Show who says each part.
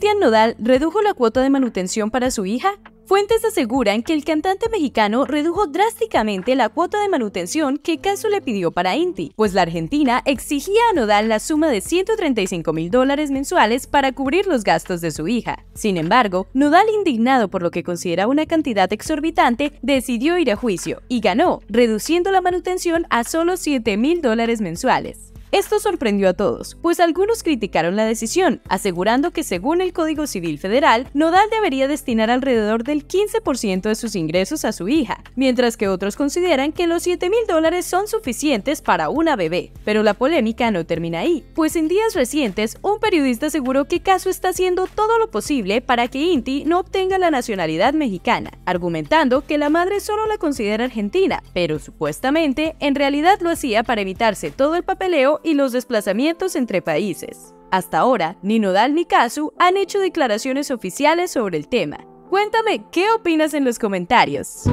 Speaker 1: Cristian Nodal redujo la cuota de manutención para su hija. Fuentes aseguran que el cantante mexicano redujo drásticamente la cuota de manutención que Caso le pidió para Inti, pues la Argentina exigía a Nodal la suma de 135 mil dólares mensuales para cubrir los gastos de su hija. Sin embargo, Nodal, indignado por lo que considera una cantidad exorbitante, decidió ir a juicio y ganó, reduciendo la manutención a solo 7 mil dólares mensuales. Esto sorprendió a todos, pues algunos criticaron la decisión, asegurando que según el Código Civil Federal, Nodal debería destinar alrededor del 15% de sus ingresos a su hija, mientras que otros consideran que los 7 mil dólares son suficientes para una bebé. Pero la polémica no termina ahí, pues en días recientes, un periodista aseguró que Caso está haciendo todo lo posible para que Inti no obtenga la nacionalidad mexicana, argumentando que la madre solo la considera argentina, pero supuestamente en realidad lo hacía para evitarse todo el papeleo y los desplazamientos entre países. Hasta ahora, ni Nodal ni Kazu han hecho declaraciones oficiales sobre el tema. Cuéntame qué opinas en los comentarios.